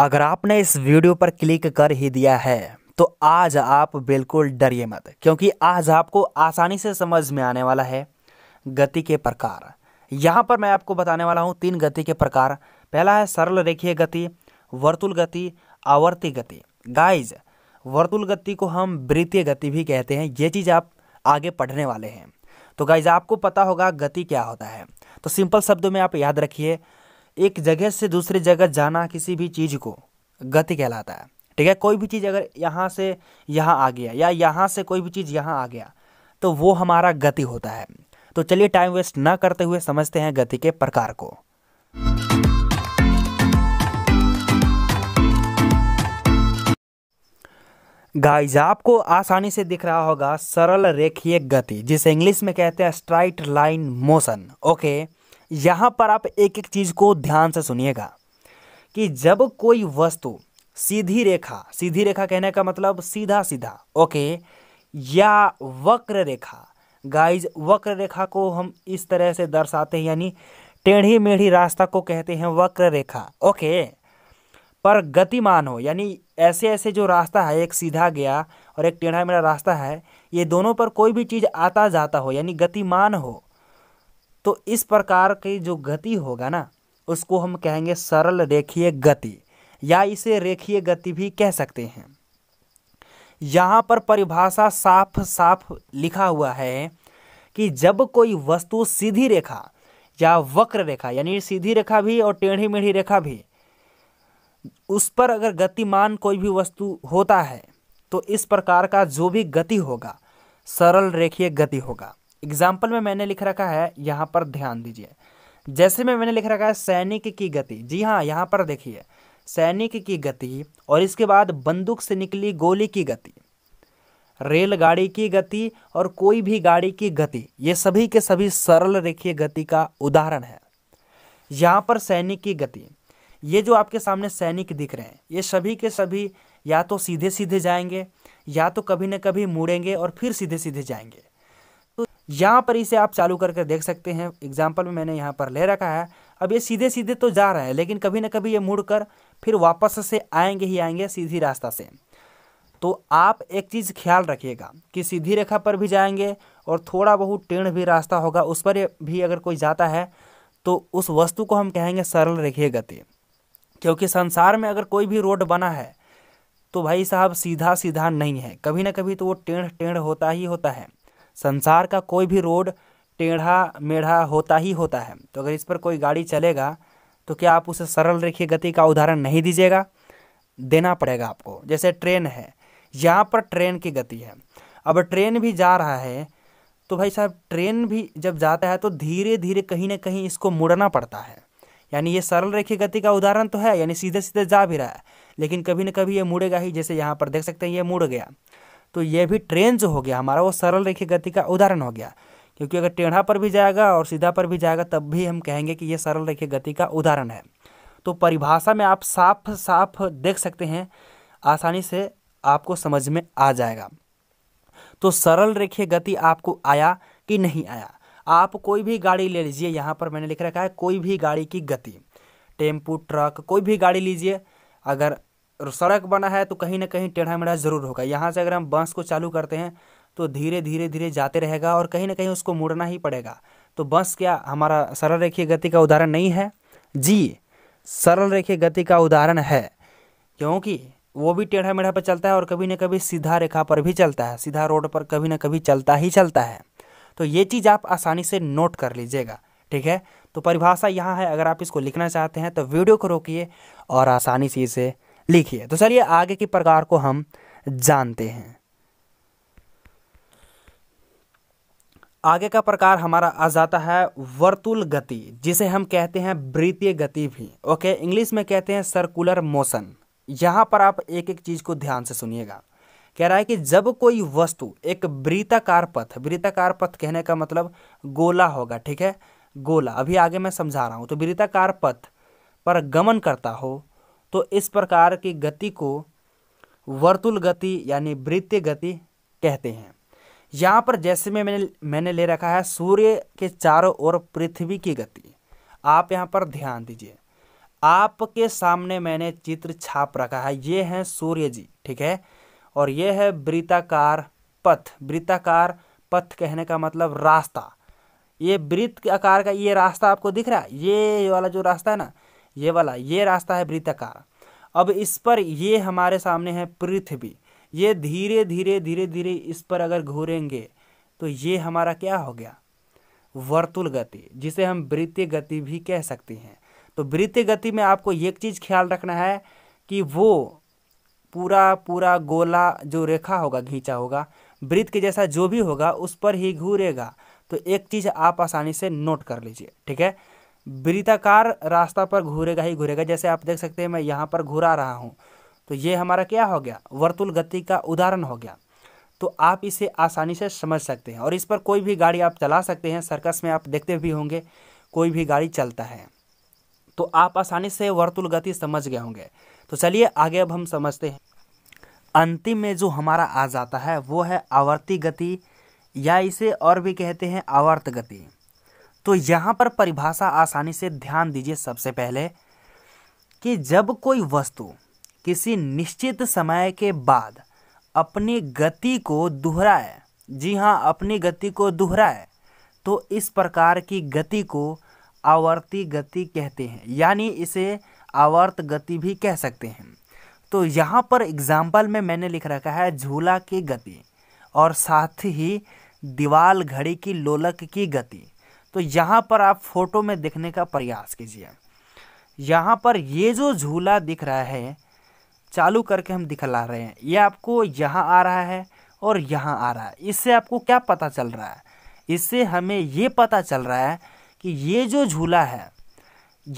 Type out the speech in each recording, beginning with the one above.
अगर आपने इस वीडियो पर क्लिक कर ही दिया है तो आज आप बिल्कुल डरिए मत क्योंकि आज आपको आसानी से समझ में आने वाला है गति के प्रकार यहाँ पर मैं आपको बताने वाला हूँ तीन गति के प्रकार पहला है सरल रेखीय गति वर्तुल गति आवर्ती गति गाइज वर्तुल गति को हम वृत्तीय गति भी कहते हैं ये चीज़ आप आगे पढ़ने वाले हैं तो गाइज आपको पता होगा गति क्या होता है तो सिंपल शब्दों में आप याद रखिए एक जगह से दूसरी जगह जाना किसी भी चीज़ को गति कहलाता है ठीक है कोई भी चीज़ अगर यहाँ से यहाँ आ गया या यहाँ से कोई भी चीज़ यहाँ आ गया तो वो हमारा गति होता है तो चलिए टाइम वेस्ट ना करते हुए समझते हैं गति के प्रकार को गाइज आपको आसानी से दिख रहा होगा सरल रेखीय गति जिसे इंग्लिश में कहते हैं स्ट्राइट लाइन मोशन ओके यहाँ पर आप एक एक चीज़ को ध्यान से सुनिएगा कि जब कोई वस्तु सीधी रेखा सीधी रेखा कहने का मतलब सीधा सीधा ओके या वक्र रेखा गाइज वक्र रेखा को हम इस तरह से दर्शाते हैं यानी टेढ़ी मेढ़ी रास्ता को कहते हैं वक्र रेखा ओके पर गतिमान हो यानी ऐसे ऐसे जो रास्ता है एक सीधा गया और एक टेढ़ा मेढ़ा रास्ता है ये दोनों पर कोई भी चीज़ आता जाता हो यानी गतिमान हो तो इस प्रकार की जो गति होगा ना उसको हम कहेंगे सरल रेखीय गति या इसे रेखीय गति भी कह सकते हैं यहाँ पर परिभाषा साफ साफ लिखा हुआ है कि जब कोई वस्तु सीधी रेखा या वक्र रेखा यानी सीधी रेखा भी और टेढ़ी मेढ़ी रेखा भी उस पर अगर गतिमान कोई भी वस्तु होता है तो इस प्रकार का जो भी गति होगा सरल रेखीय गति होगा एग्जाम्पल में मैंने लिख रखा है यहाँ पर ध्यान दीजिए जैसे में मैंने लिख रखा है सैनिक की गति जी हाँ यहाँ पर देखिए सैनिक की गति और इसके बाद बंदूक से निकली गोली की गति रेलगाड़ी की गति और कोई भी गाड़ी की गति ये सभी के सभी सरल रेखीय गति का उदाहरण है यहाँ पर सैनिक की गति ये जो आपके सामने सैनिक दिख रहे हैं ये सभी के सभी या तो सीधे सीधे जाएंगे या तो कभी न कभी मुड़ेंगे और फिर सीधे सीधे जाएंगे यहाँ पर इसे आप चालू करके देख सकते हैं एग्जाम्पल में मैंने यहाँ पर ले रखा है अब ये सीधे सीधे तो जा रहा है लेकिन कभी ना कभी ये मुड़ कर फिर वापस से आएंगे ही आएंगे सीधी रास्ता से तो आप एक चीज़ ख्याल रखिएगा कि सीधी रेखा पर भी जाएंगे और थोड़ा बहुत टेढ़ भी रास्ता होगा उस पर भी अगर कोई जाता है तो उस वस्तु को हम कहेंगे सरल रेखीय गति क्योंकि संसार में अगर कोई भी रोड बना है तो भाई साहब सीधा सीधा नहीं है कभी ना कभी तो वो टेढ़ टेढ़ होता ही होता है संसार का कोई भी रोड टेढ़ा मेढ़ा होता ही होता है तो अगर इस पर कोई गाड़ी चलेगा तो क्या आप उसे सरल रेखीय गति का उदाहरण नहीं दीजिएगा देना पड़ेगा आपको जैसे ट्रेन है यहाँ पर ट्रेन की गति है अब ट्रेन भी जा रहा है तो भाई साहब ट्रेन भी जब जाता है तो धीरे धीरे कहीं ना कहीं इसको मुड़ना पड़ता है यानी ये सरल रेखीय गति का उदाहरण तो है यानी सीधे सीधे जा भी रहा है लेकिन कभी ना कभी ये मुड़ेगा ही जैसे यहाँ पर देख सकते हैं ये मुड़ गया तो ये भी ट्रेन जो हो गया हमारा वो सरल रेखी गति का उदाहरण हो गया क्योंकि अगर टेढ़ा पर भी जाएगा और सीधा पर भी जाएगा तब भी हम कहेंगे कि ये सरल रेखी गति का उदाहरण है तो परिभाषा में आप साफ साफ देख सकते हैं आसानी से आपको समझ में आ जाएगा तो सरल रेखीय गति आपको आया कि नहीं आया आप कोई भी गाड़ी ले लीजिए यहाँ पर मैंने लिख रखा है कोई भी गाड़ी की गति टेम्पू ट्रक कोई भी गाड़ी लीजिए अगर सड़क बना है तो कहीं ना कहीं टेढ़ा मेढ़ा ज़रूर होगा यहाँ से अगर हम बस को चालू करते हैं तो धीरे धीरे धीरे जाते रहेगा और कहीं ना कहीं उसको मुड़ना ही पड़ेगा तो बस क्या हमारा सरल रेखीय गति का उदाहरण नहीं है जी सरल रेखीय गति का उदाहरण है क्योंकि वो भी टेढ़ा मेढ़ा पर चलता है और कभी ना कभी सीधा रेखा पर भी चलता है सीधा रोड पर कभी ना कभी चलता ही चलता है तो ये चीज़ आप आसानी से नोट कर लीजिएगा ठीक है तो परिभाषा यहाँ है अगर आप इसको लिखना चाहते हैं तो वीडियो को रोकिए और आसानी से इसे लिखिए तो चलिए आगे के प्रकार को हम जानते हैं आगे का प्रकार हमारा आ जाता है वर्तुल गति जिसे हम कहते हैं वृत्तीय गति भी ओके इंग्लिश में कहते हैं सर्कुलर मोशन यहाँ पर आप एक एक चीज़ को ध्यान से सुनिएगा कह रहा है कि जब कोई वस्तु एक वृत्ताकार पथ वृत्ताकार पथ कहने का मतलब गोला होगा ठीक है गोला अभी आगे मैं समझा रहा हूँ तो वृत्ताकार पथ पर गमन करता हो तो इस प्रकार की गति को वर्तुल गति यानी वृत्तीय गति कहते हैं यहाँ पर जैसे में मैंने मैंने ले रखा है सूर्य के चारों ओर पृथ्वी की गति आप यहाँ पर ध्यान दीजिए आपके सामने मैंने चित्र छाप रखा है ये है सूर्य जी ठीक है और ये है वृत्ताकार पथ वृत्ताकार पथ कहने का मतलब रास्ता ये वृत्त आकार का ये रास्ता आपको दिख रहा है ये वाला जो रास्ता है ना ये वाला ये रास्ता है वृत्ताकार अब इस पर ये हमारे सामने है पृथ्वी ये धीरे धीरे धीरे धीरे इस पर अगर घूरेंगे तो ये हमारा क्या हो गया वर्तुल गति जिसे हम वृत्तीय गति भी कह सकते हैं तो वृत्तीय गति में आपको एक चीज़ ख्याल रखना है कि वो पूरा पूरा गोला जो रेखा होगा घींचा होगा वृत्त के जैसा जो भी होगा उस पर ही घूरेगा तो एक चीज़ आप आसानी से नोट कर लीजिए ठीक है वृताकार रास्ता पर घूरेगा ही घूरेगा जैसे आप देख सकते हैं मैं यहाँ पर घूरा रहा हूँ तो ये हमारा क्या हो गया वर्तुल गति का उदाहरण हो गया तो आप इसे आसानी से समझ सकते हैं और इस पर कोई भी गाड़ी आप चला सकते हैं सर्कस में आप देखते भी होंगे कोई भी गाड़ी चलता है तो आप आसानी से वर्तुल गति समझ गए होंगे तो चलिए आगे अब हम समझते हैं अंतिम में जो हमारा आ जाता है वो है आवर्ती गति या इसे और भी कहते हैं आवर्त गति तो यहाँ पर परिभाषा आसानी से ध्यान दीजिए सबसे पहले कि जब कोई वस्तु किसी निश्चित समय के बाद अपनी गति को दोहराए जी हाँ अपनी गति को दोहराए तो इस प्रकार की गति को आवर्ती गति कहते हैं यानी इसे आवर्त गति भी कह सकते हैं तो यहाँ पर एग्जाम्पल में मैंने लिख रखा है झूला की गति और साथ ही दीवाल घड़ी की लोलक की गति तो यहाँ पर आप फोटो में देखने का प्रयास कीजिए यहाँ पर ये जो झूला दिख रहा है चालू करके हम दिखला रहे हैं ये आपको यहाँ आ रहा है और यहाँ आ रहा है इससे आपको क्या पता चल रहा है इससे हमें ये पता चल रहा है कि ये जो झूला है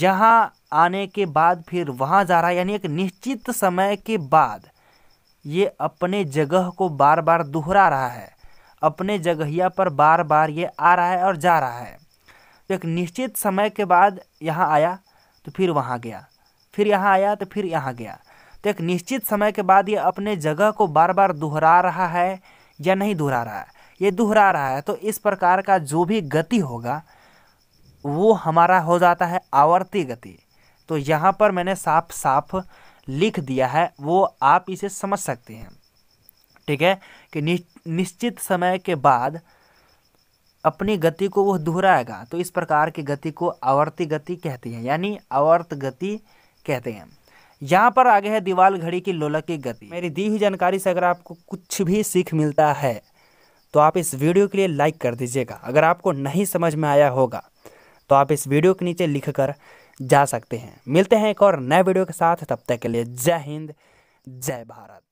जहाँ आने के बाद फिर वहाँ जा रहा है यानी एक निश्चित समय के बाद ये अपने जगह को बार बार दोहरा रहा है अपने जगहिया पर बार बार ये आ रहा है और जा रहा है तो एक निश्चित समय के बाद यहाँ आया तो फिर वहाँ गया फिर यहाँ आया तो फिर यहाँ गया तो एक निश्चित समय के बाद ये अपने जगह को बार बार दोहरा रहा है या नहीं दोहरा रहा है ये दोहरा रहा है तो इस प्रकार का जो भी गति होगा वो हमारा हो जाता है आवर्ती गति तो यहाँ पर मैंने साफ साफ लिख दिया है वो आप इसे समझ सकते हैं ठीक है कि निश्चित समय के बाद अपनी गति को वह दोहराएगा तो इस प्रकार की गति को आवर्ती गति कहती है यानी आवर्त गति कहते हैं यहाँ पर आगे है दीवाल घड़ी की लोलक की गति मेरी दी हुई जानकारी से अगर आपको कुछ भी सीख मिलता है तो आप इस वीडियो के लिए लाइक कर दीजिएगा अगर आपको नहीं समझ में आया होगा तो आप इस वीडियो के नीचे लिख कर जा सकते हैं मिलते हैं एक और नए वीडियो के साथ तब तक के लिए जय हिंद जय भारत